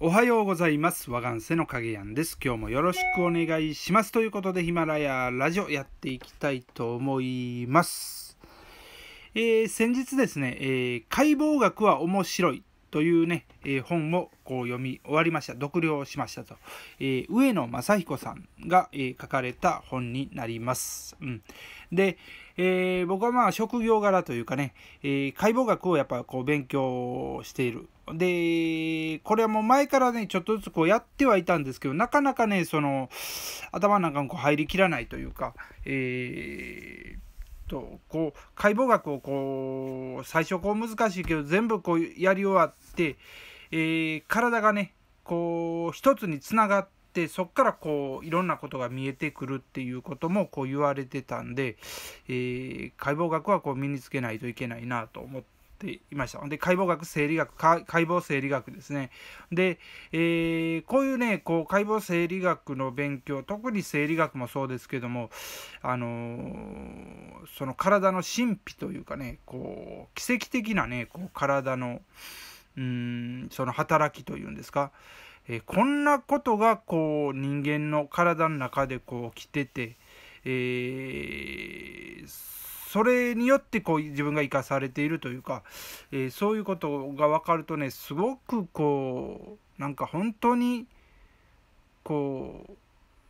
おはようございます。和ん瀬の影やんです。今日もよろしくお願いします。ということで、ヒマラヤラジオやっていきたいと思います。えー、先日ですね、えー、解剖学は面白いというね、えー、本をこう読み終わりました。読了しましたと。えー、上野正彦さんが、えー、書かれた本になります。うん、で、え僕はまあ職業柄というかね、え解剖学をやっぱこう勉強している。で、これはもう前からね、ちょっとずつこうやってはいたんですけど、なかなかね、その、頭なんかもこう入りきらないというか、えーとこう解剖学をこう最初こう難しいけど全部こうやり終わって、えー、体がねこう一つにつながってそこからこういろんなことが見えてくるっていうこともこう言われてたんで、えー、解剖学はこう身につけないといけないなと思って。ていました。で、解剖学、生理学、解剖生理学ですね。で、えー、こういうね、こう、解剖生理学の勉強、特に生理学もそうですけども、あのー、その体の神秘というかね、こう、奇跡的なね、こう、体の、うん、その働きというんですか、えー、こんなことが、こう、人間の体の中で、こう、起きてて、えー、それによってこう自分が生かされているというか、えー、そういうことが分かるとねすごくこうなんか本当にこう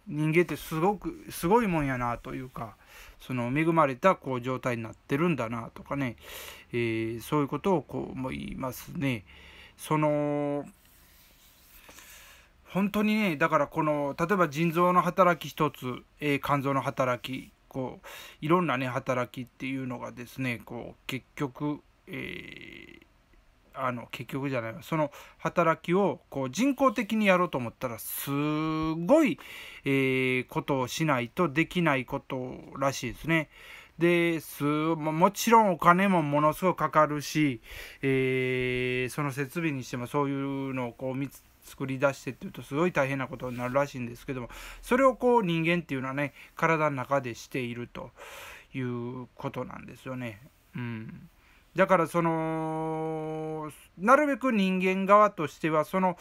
人間ってすごくすごいもんやなというかその恵まれたこう状態になってるんだなとかね、えー、そういうことをこう思いますね。その本当にねだからこの例えば腎臓の働き一つ、えー、肝臓の働きこういろんなね働きっていうのがですねこう結局、えー、あの結局じゃないその働きをこう人工的にやろうと思ったらすごい、えー、ことをしないとできないことらしいですね。ですもちろんお金もものすごくかかるし、えー、その設備にしてもそういうのをこう見つ作り出してっていうとすごい大変なことになるらしいんですけどもそれをこう人間っていうのはね体の中でしているということなんですよね。うんだからそのなるべく人間側としてはその、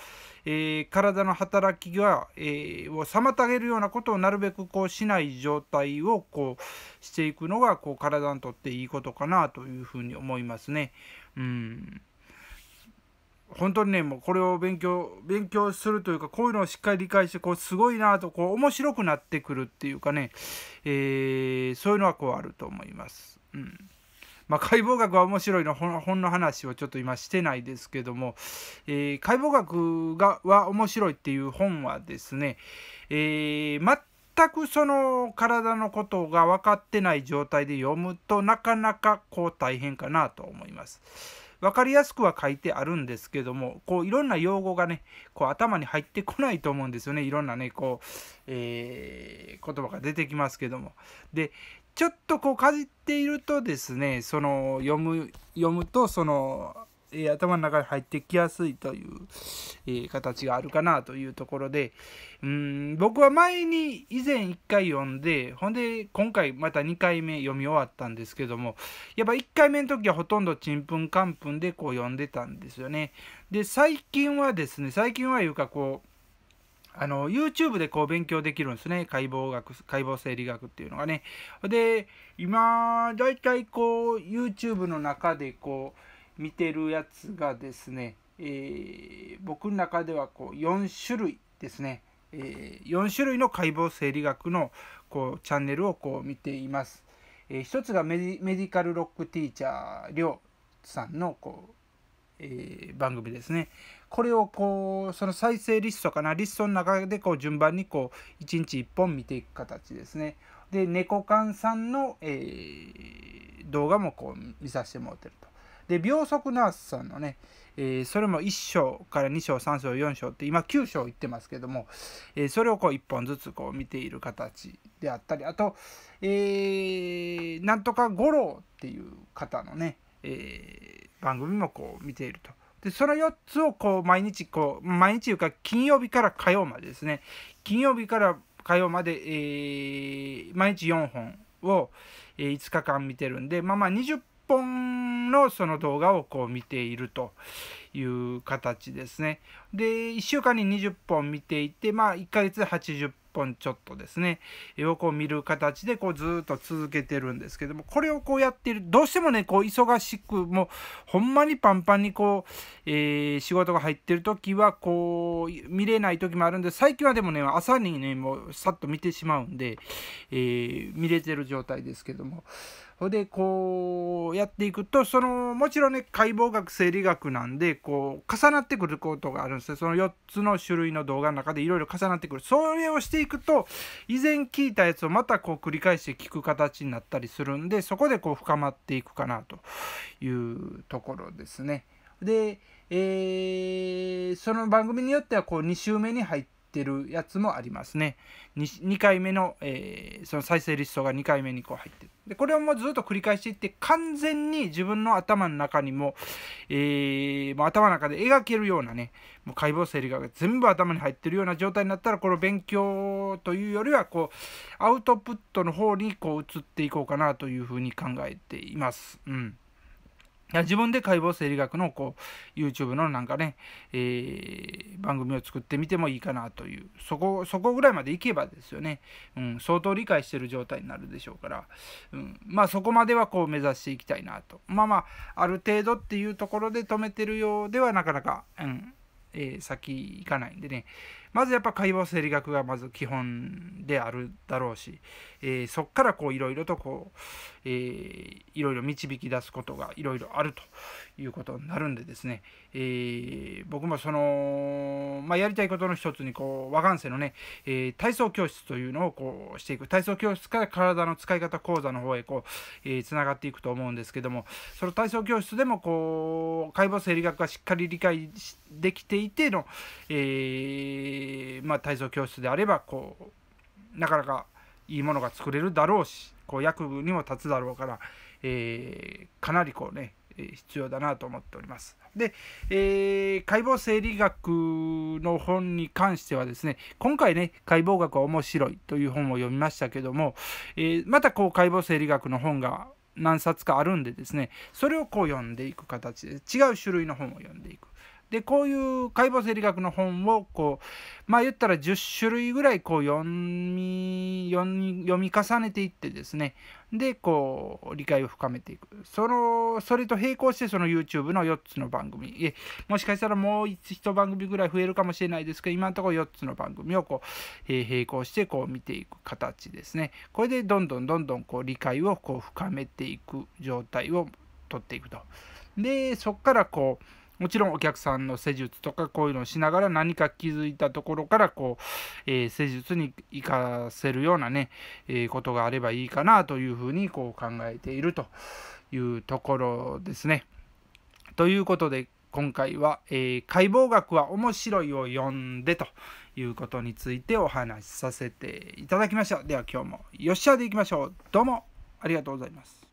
えー、体の働きが、えー、を妨げるようなことをなるべくこうしない状態をこうしていくのがこう体にとっていいことかなというふうに思いますね。うん本当にね、もうこれを勉強、勉強するというか、こういうのをしっかり理解して、こう、すごいなと、こう、面白くなってくるっていうかね、えー、そういうのはこうあると思います。うん。まあ、解剖学は面白いの本の話をちょっと今してないですけども、えー、解剖学がは面白いっていう本はですね、えー、全くその体のことが分かってない状態で読むとなかなかこう大変かなと思います。分かりやすくは書いてあるんですけどもこういろんな用語がねこう頭に入ってこないと思うんですよねいろんなねこう、えー、言葉が出てきますけども。でちょっとこうかじっているとですねその読む読むとそのえー、頭の中に入ってきやすいという、えー、形があるかなというところでうん僕は前に以前1回読んでほんで今回また2回目読み終わったんですけどもやっぱ1回目の時はほとんどちんぷんかんぷんでこう読んでたんですよね。で最近はですね最近はいうかこうあの YouTube でこう勉強できるんですね解剖学解剖生理学っていうのがね。で今大体こう YouTube の中でこう見てるやつがですね、えー、僕の中ではこう4種類ですね、えー、4種類の解剖生理学のこうチャンネルをこう見ています。えー、一つがメディカルロックティーチャーりょうさんのこう、えー、番組ですね。これをこうその再生リストかなリストの中でこう順番にこう1日1本見ていく形ですね。で猫缶さんの、えー、動画もこう見させてもらってると。で、秒速ナースさんのね、えー、それも1章から2章、3章、4章って今9章いってますけども、えー、それをこう1本ずつこう見ている形であったり、あと、えー、なんとか五郎っていう方のね、えー、番組もこう見ていると。で、その4つをこう毎日こう、毎日いうか金曜日から火曜までですね、金曜日から火曜まで、えー、毎日4本を、えー、5日間見てるんで、まあまあ20本のその動画をこう見ているという形ですね。で、1週間に20本見ていて、まあ1ヶ月で80本ちょっとですね、をこう見る形でこうずっと続けてるんですけども、これをこうやっている、どうしてもね、こう忙しく、もうほんまにパンパンにこう、えー、仕事が入ってる時はこう見れない時もあるんで、最近はでもね、朝にね、もうさっと見てしまうんで、えー、見れてる状態ですけども、ほでこうやっていくとそのもちろんね解剖学生理学なんでこう重なってくることがあるんですよその4つの種類の動画の中でいろいろ重なってくるそれをしていくと以前聞いたやつをまたこう繰り返して聞く形になったりするんでそこでこう深まっていくかなというところですね。で、えー、その番組によってはこう2週目に入ってってるやつもありますね 2, 2回目の、えー、その再生リストが2回目にこう入ってるでこれをもうずっと繰り返していって完全に自分の頭の中にも,、えー、もう頭の中で描けるようなねもう解剖整理が全部頭に入ってるような状態になったらこの勉強というよりはこうアウトプットの方にこう移っていこうかなというふうに考えています。うん自分で解剖生理学のこう YouTube のなんかね、えー、番組を作ってみてもいいかなというそこそこぐらいまでいけばですよね、うん、相当理解してる状態になるでしょうから、うん、まあそこまではこう目指していきたいなとまあまあある程度っていうところで止めてるようではなかなか、うんえー、先行かないんでね、まずやっぱ解剖生理学がまず基本であるだろうし、えー、そこからこういろいろとこう、えいろいろ導き出すことがいろいろあるということになるんでですね、えー、僕もその、まあ、やりたいことの一つにこう和願性のね、えー、体操教室というのをこうしていく体操教室から体の使い方講座の方へこう、えー、つながっていくと思うんですけどもその体操教室でもこう解剖生理学がしっかり理解できていての、えーえー、まあ、体操教室であればこうなかなかいいものが作れるだろうしこう役にも立つだろうから、えー、かなりこうね必要だなと思っております。で、えー、解剖生理学の本に関してはですね今回ね「解剖学は面白い」という本を読みましたけども、えー、またこう解剖生理学の本が何冊かあるんでですねそれをこう読んでいく形で違う種類の本を読んでいく。でこういう解剖生理学の本をこうまあ言ったら10種類ぐらいこう読み読み重ねていってですねでこう理解を深めていくそのそれと並行してその YouTube の4つの番組えもしかしたらもう1番組ぐらい増えるかもしれないですけど今のところ4つの番組をこう、えー、並行してこう見ていく形ですねこれでどんどんどんどんこう理解をこう深めていく状態をとっていくとでそこからこうもちろんお客さんの施術とかこういうのをしながら何か気づいたところからこう、えー、施術に生かせるようなね、えー、ことがあればいいかなというふうにこう考えているというところですね。ということで今回は、えー、解剖学は面白いを読んで」ということについてお話しさせていただきました。では今日もよっしゃでいきましょう。どうもありがとうございます。